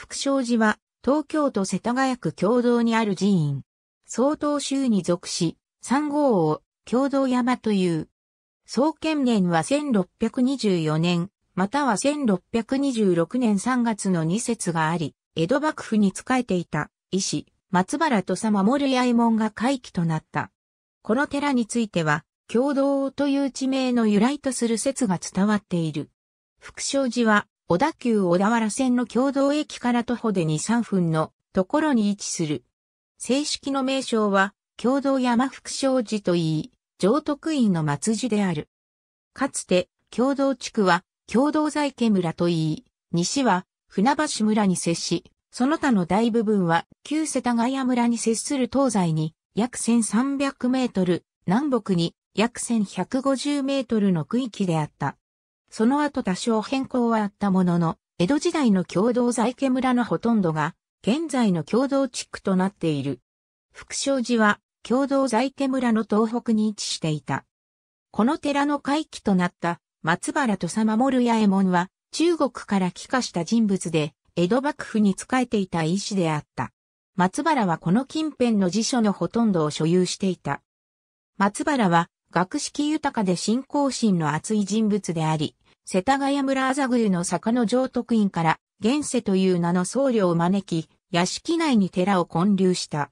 福祥寺は、東京都世田谷区共同にある寺院。総統州に属し、三号を共同山という。創建年は1624年、または1626年3月の2節があり、江戸幕府に仕えていた、医師、松原と佐守八右衛門が回帰となった。この寺については、共同という地名の由来とする説が伝わっている。福祥寺は、小田急小田原線の共同駅から徒歩で2、3分のところに位置する。正式の名称は、共同山福商寺といい、上徳院の末寺である。かつて、共同地区は、共同在家村といい、西は、船橋村に接し、その他の大部分は、旧世田谷村に接する東西に、約1300メートル、南北に、約1150メートルの区域であった。その後多少変更はあったものの、江戸時代の共同在家村のほとんどが、現在の共同地区となっている。福祥寺は、共同在家村の東北に位置していた。この寺の回帰となった、松原土佐守八右衛門は、中国から帰化した人物で、江戸幕府に仕えていた医師であった。松原はこの近辺の辞書のほとんどを所有していた。松原は、学識豊かで信仰心の厚い人物であり、世田谷村麻宮の坂の上徳院から、現世という名の僧侶を招き、屋敷内に寺を建立した。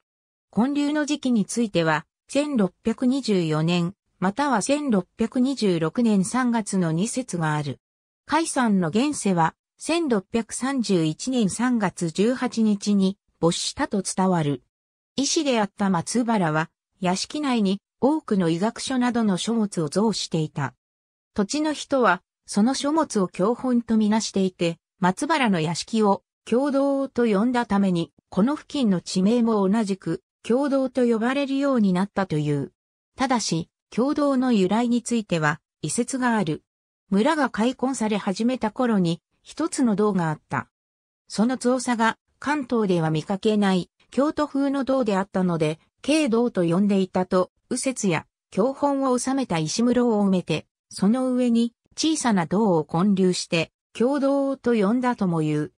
建立の時期については、1624年、または1626年3月の2節がある。海山の現世は、1631年3月18日に没したと伝わる。医師であった松原は、屋敷内に多くの医学書などの書物を蔵していた。土地の人は、その書物を教本とみなしていて、松原の屋敷を共同と呼んだために、この付近の地名も同じく共同と呼ばれるようになったという。ただし、共同の由来については、遺説がある。村が開墾され始めた頃に、一つの銅があった。その造作が、関東では見かけない、京都風の銅であったので、京銅と呼んでいたと、右折や、教本を収めた石室を埋めて、その上に、小さな銅を混流して、共同と呼んだとも言う。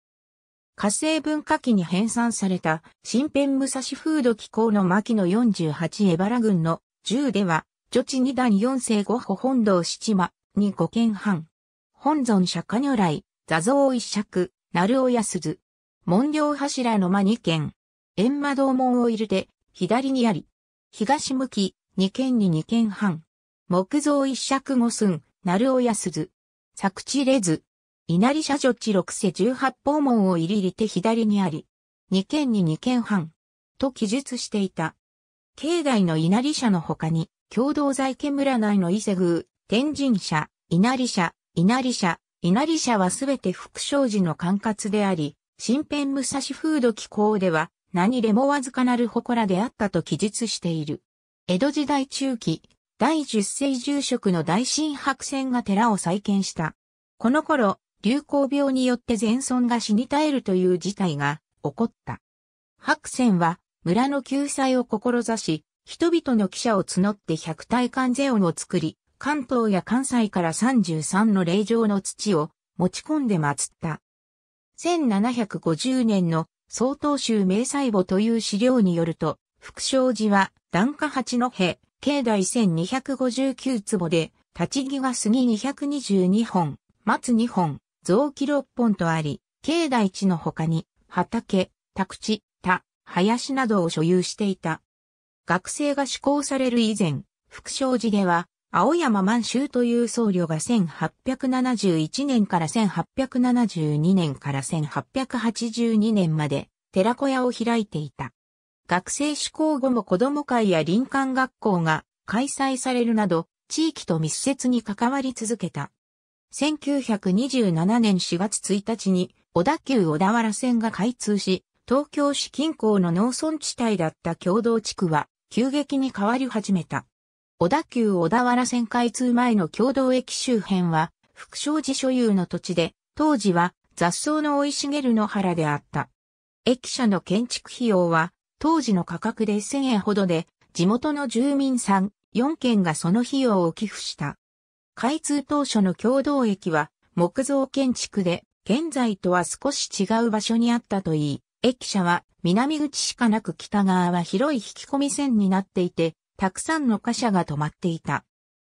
火星文化期に編纂された新編武蔵風土紀行の牧の48エバラ郡の銃では、女地二段四世五歩本堂七間に五軒半。本尊釈迦如来、座像一尺、鳴尾安図。門両柱の間二軒。閻魔道門を入れて、左にあり。東向き、二軒に二軒半。木造一尺五寸、鳴尾安図。作地レズ。稲荷社女地六世十八方門を入り入て左にあり、二軒に二軒半、と記述していた。境内の稲荷社の他に、共同財家村内の伊勢宮、天神社、稲荷社、稲荷社、稲荷社はすべて福祥寺の管轄であり、新編武蔵風土機構では、何でもわずかなる祠であったと記述している。江戸時代中期、第十世住職の大新白仙が寺を再建した。この頃、流行病によって全村が死に絶えるという事態が起こった。白仙は村の救済を志し、人々の記者を募って百体関税音を作り、関東や関西から33の霊場の土を持ち込んで祀った。1750年の総統宗明細簿という資料によると、福祥寺は段下八戸、境内1259坪で、立ち木が杉222本、松2本、雑木6本とあり、境内地の他に、畑、宅地、田、林などを所有していた。学生が施行される以前、福祥寺では、青山満州という僧侶が1871年から1872年から1882年まで寺小屋を開いていた。学生志向後も子ども会や林間学校が開催されるなど、地域と密接に関わり続けた。1927年4月1日に小田急小田原線が開通し、東京市近郊の農村地帯だった共同地区は急激に変わり始めた。小田急小田原線開通前の共同駅周辺は、副商寺所有の土地で、当時は雑草の生い茂る野原であった。駅舎の建築費用は当時の価格で1000円ほどで、地元の住民さん4件がその費用を寄付した。開通当初の共同駅は木造建築で、現在とは少し違う場所にあったといい、駅舎は南口しかなく北側は広い引き込み線になっていて、たくさんの貨車が止まっていた。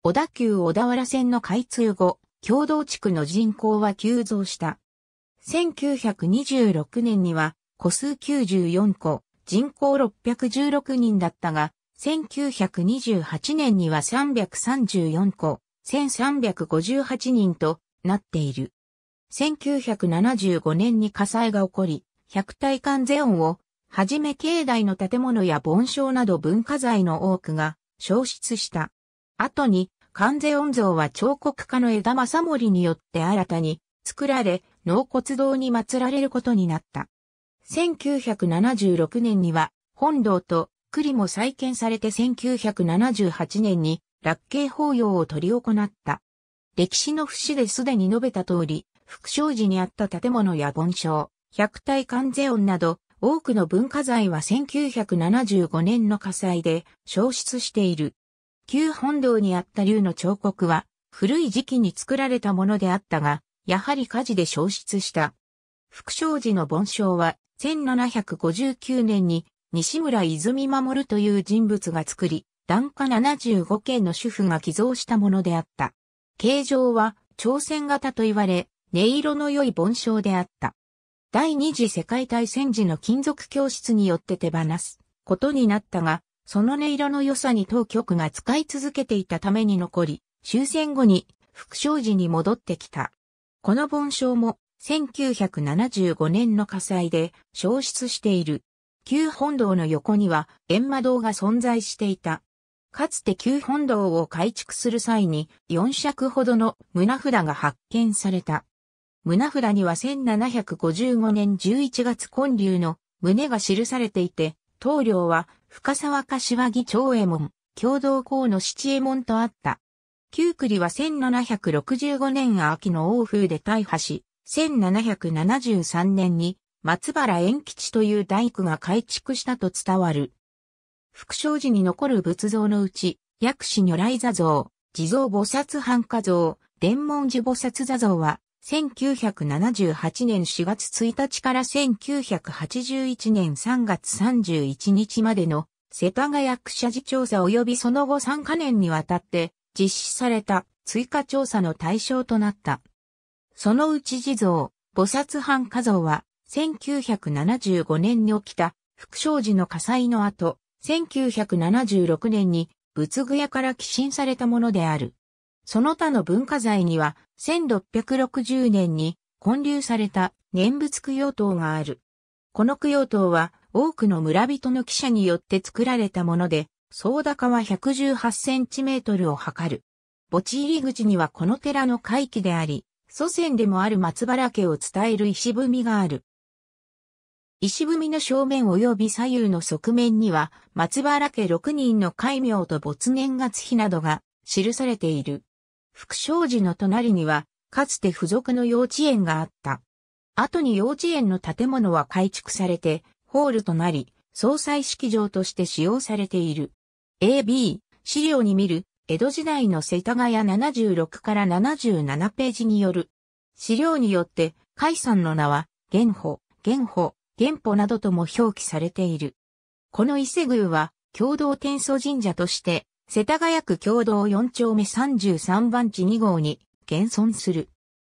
小田急小田原線の開通後、共同地区の人口は急増した。1926年には、個数94個、人口616人だったが、1928年には334戸、1358人となっている。1975年に火災が起こり、百体観世音を、はじめ境内の建物や盆栽など文化財の多くが消失した。後に、観世音像は彫刻家の枝正森によって新たに作られ、納骨堂に祀られることになった。1976年には本堂と栗も再建されて1978年に落慶法要を取り行った。歴史の節ですでに述べた通り、福祥寺にあった建物や盆章、百体観世音など多くの文化財は1975年の火災で消失している。旧本堂にあった竜の彫刻は古い時期に作られたものであったが、やはり火事で消失した。福祥寺の盆章は、1759年に西村泉守という人物が作り、段家75件の主婦が寄贈したものであった。形状は朝鮮型と言われ、音色の良い盆章であった。第二次世界大戦時の金属教室によって手放すことになったが、その音色の良さに当局が使い続けていたために残り、終戦後に副祥寺に戻ってきた。この盆章も1975年の火災で消失している。旧本堂の横には閻魔堂が存在していた。かつて旧本堂を改築する際に4尺ほどの胸札が発見された。胸札には1755年11月建立の胸が記されていて、棟梁は深沢柏木長右衛門、共同校の七右衛門とあった。旧栗は1765年秋の王風で大破し、1773年に松原円吉という大工が改築したと伝わる。福祥寺に残る仏像のうち、薬師如来座像、地蔵菩薩半化像、伝文寺菩薩座像は、1978年4月1日から1981年3月31日までの世田谷区社寺調査及びその後3カ年にわたって実施された追加調査の対象となった。そのうち地蔵、菩薩藩家像は、1975年に起きた福祥寺の火災の後、1976年に仏具屋から寄進されたものである。その他の文化財には、1660年に建立された念仏供養塔がある。この供養塔は、多くの村人の記者によって作られたもので、総高は118センチメートルを測る。墓地入り口にはこの寺の回帰であり、祖先でもある松原家を伝える石踏みがある。石踏みの正面及び左右の側面には、松原家六人の戒名と没年月日などが記されている。福祥寺の隣には、かつて付属の幼稚園があった。後に幼稚園の建物は改築されて、ホールとなり、総裁式場として使用されている。AB、資料に見る、江戸時代の世田谷76から77ページによる。資料によって、海山の名は、玄保、玄保、玄保などとも表記されている。この伊勢宮は、共同天祖神社として、世田谷区共同4丁目33番地2号に現存する。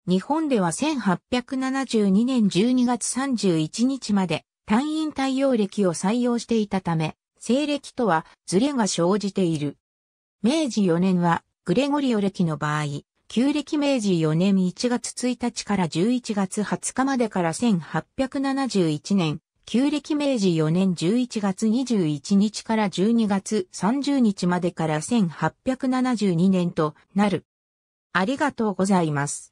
日本では1872年12月31日まで単員対応歴を採用していたため、西暦とはズレが生じている。明治4年は、グレゴリオ暦の場合、旧暦明治4年1月1日から11月20日までから1871年、旧暦明治4年11月21日から12月30日までから1872年となる。ありがとうございます。